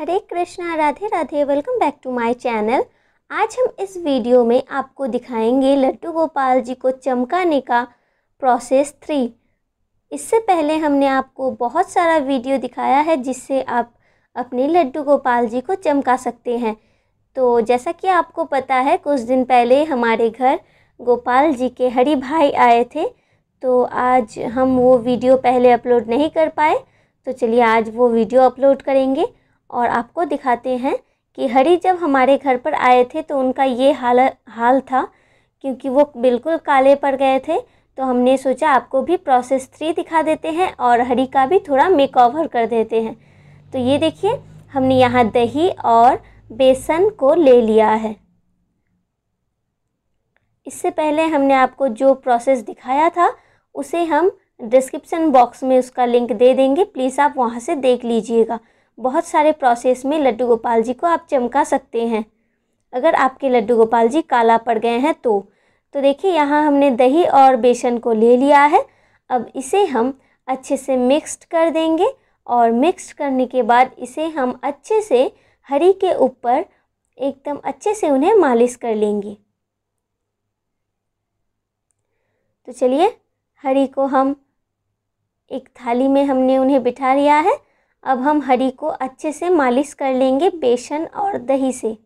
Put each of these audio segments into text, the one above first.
Hare Krishna Radhe Radhe welcome back to my channel आज हम इस वीडियो में आपको दिखाएंगे लड्डू गोपाल जी को चमकाने का प्रोसेस थ्री इससे पहले हमने आपको बहुत सारा वीडियो दिखाया है जिससे आप अपने लड्डू गोपाल जी को चमका सकते हैं तो जैसा कि आपको पता है कुछ दिन पहले हमारे घर गोपाल जी के हरी भाई आए थे तो आज हम वो वीडियो पहले अपलोड नहीं कर पाए तो चलिए आज वो वीडियो अपलोड करेंगे और आपको दिखाते हैं कि हरी जब हमारे घर पर आए थे तो उनका ये हाल हाल था क्योंकि वो बिल्कुल काले पड़ गए थे तो हमने सोचा आपको भी प्रोसेस थ्री दिखा देते हैं और हरी का भी थोड़ा मेक ओवर कर देते हैं तो ये देखिए हमने यहाँ दही और बेसन को ले लिया है इससे पहले हमने आपको जो प्रोसेस दिखाया था उसे हम डिस्क्रिप्शन बॉक्स में उसका लिंक दे देंगे प्लीज़ आप वहाँ से देख लीजिएगा बहुत सारे प्रोसेस में लड्डू गोपाल जी को आप चमका सकते हैं अगर आपके लड्डू गोपाल जी काला पड़ गए हैं तो तो देखिए यहाँ हमने दही और बेसन को ले लिया है अब इसे हम अच्छे से मिक्स कर देंगे और मिक्स करने के बाद इसे हम अच्छे से हरी के ऊपर एकदम अच्छे से उन्हें मालिश कर लेंगे तो चलिए हरी को हम एक थाली में हमने उन्हें बिठा लिया है अब हम हरी को अच्छे से मालिश कर लेंगे बेसन और दही से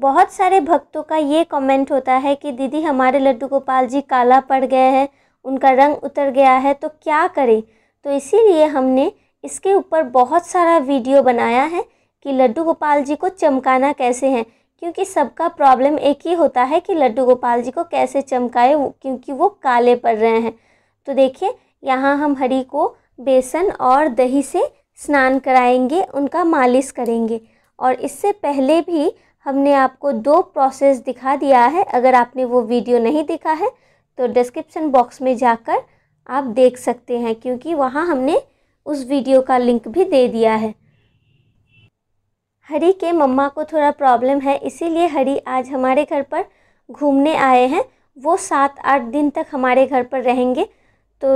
बहुत सारे भक्तों का ये कमेंट होता है कि दीदी हमारे लड्डू गोपाल जी काला पड़ गए हैं उनका रंग उतर गया है तो क्या करें तो इसीलिए हमने इसके ऊपर बहुत सारा वीडियो बनाया है कि लड्डू गोपाल जी को चमकाना कैसे है क्योंकि सबका प्रॉब्लम एक ही होता है कि लड्डू गोपाल जी को कैसे चमकाए क्योंकि वो काले पड़ रहे हैं तो देखिए यहाँ हम हरी को बेसन और दही से स्नान कराएंगे उनका मालिश करेंगे और इससे पहले भी हमने आपको दो प्रोसेस दिखा दिया है अगर आपने वो वीडियो नहीं देखा है तो डिस्क्रिप्शन बॉक्स में जाकर आप देख सकते हैं क्योंकि वहाँ हमने उस वीडियो का लिंक भी दे दिया है हरी के मम्मा को थोड़ा प्रॉब्लम है इसीलिए हरी आज हमारे घर पर घूमने आए हैं वो सात आठ दिन तक हमारे घर पर रहेंगे तो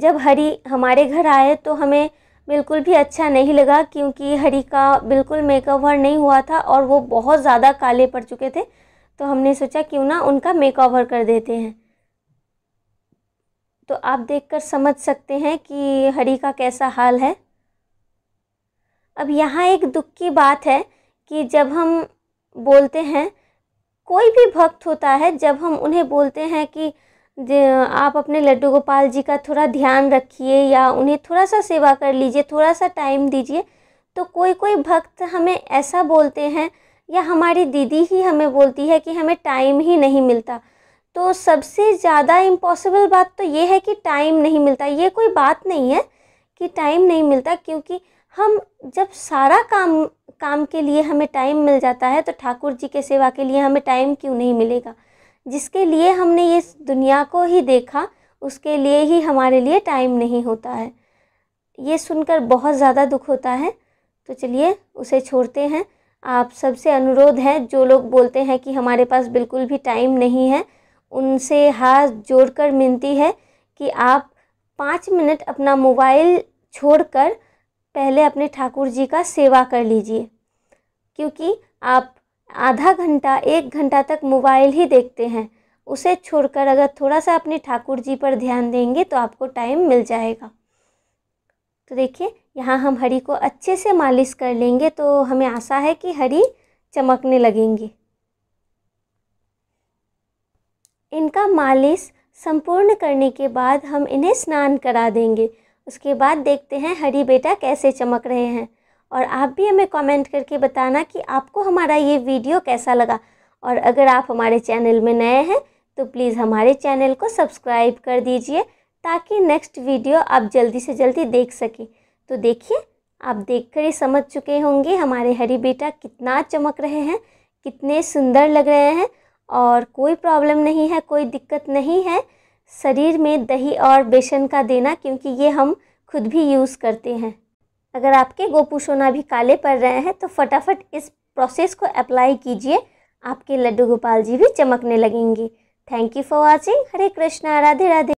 जब हरी हमारे घर आए तो हमें बिल्कुल भी अच्छा नहीं लगा क्योंकि हरी का बिल्कुल मेकओवर नहीं हुआ था और वो बहुत ज़्यादा काले पड़ चुके थे तो हमने सोचा क्यों ना उनका मेकओवर कर देते हैं तो आप देखकर समझ सकते हैं कि हरी का कैसा हाल है अब यहाँ एक दुख की बात है कि जब हम बोलते हैं कोई भी भक्त होता है जब हम उन्हें बोलते हैं कि आप अपने लड्डू गोपाल जी का थोड़ा ध्यान रखिए या उन्हें थोड़ा सा सेवा कर लीजिए थोड़ा सा टाइम दीजिए तो कोई कोई भक्त हमें ऐसा बोलते हैं या हमारी दीदी ही हमें बोलती है कि हमें टाइम ही नहीं मिलता तो सबसे ज़्यादा इम्पॉसिबल बात तो ये है कि टाइम नहीं मिलता ये कोई बात नहीं है कि टाइम नहीं मिलता क्योंकि हम जब सारा काम काम के लिए हमें टाइम मिल जाता है तो ठाकुर जी के सेवा के लिए हमें टाइम क्यों नहीं मिलेगा जिसके लिए हमने ये दुनिया को ही देखा उसके लिए ही हमारे लिए टाइम नहीं होता है ये सुनकर बहुत ज़्यादा दुख होता है तो चलिए उसे छोड़ते हैं आप सबसे अनुरोध है जो लोग बोलते हैं कि हमारे पास बिल्कुल भी टाइम नहीं है उनसे हाथ जोड़कर मिलती है कि आप पाँच मिनट अपना मोबाइल छोड़कर पहले अपने ठाकुर जी का सेवा कर लीजिए क्योंकि आप आधा घंटा एक घंटा तक मोबाइल ही देखते हैं उसे छोड़कर अगर थोड़ा सा अपने ठाकुर जी पर ध्यान देंगे तो आपको टाइम मिल जाएगा तो देखिए यहाँ हम हरी को अच्छे से मालिश कर लेंगे तो हमें आशा है कि हरी चमकने लगेंगे इनका मालिश संपूर्ण करने के बाद हम इन्हें स्नान करा देंगे उसके बाद देखते हैं हरी बेटा कैसे चमक रहे हैं और आप भी हमें कमेंट करके बताना कि आपको हमारा ये वीडियो कैसा लगा और अगर आप हमारे चैनल में नए हैं तो प्लीज़ हमारे चैनल को सब्सक्राइब कर दीजिए ताकि नेक्स्ट वीडियो आप जल्दी से जल्दी देख सकें तो देखिए आप देख ही समझ चुके होंगे हमारे हरी बेटा कितना चमक रहे हैं कितने सुंदर लग रहे हैं और कोई प्रॉब्लम नहीं है कोई दिक्कत नहीं है शरीर में दही और बेसन का देना क्योंकि ये हम खुद भी यूज़ करते हैं अगर आपके गोपू सोना भी काले पड़ रहे हैं तो फटाफट इस प्रोसेस को अप्लाई कीजिए आपके लड्डू गोपाल जी भी चमकने लगेंगे thank you for watching Hare Krishna Radhe Radhe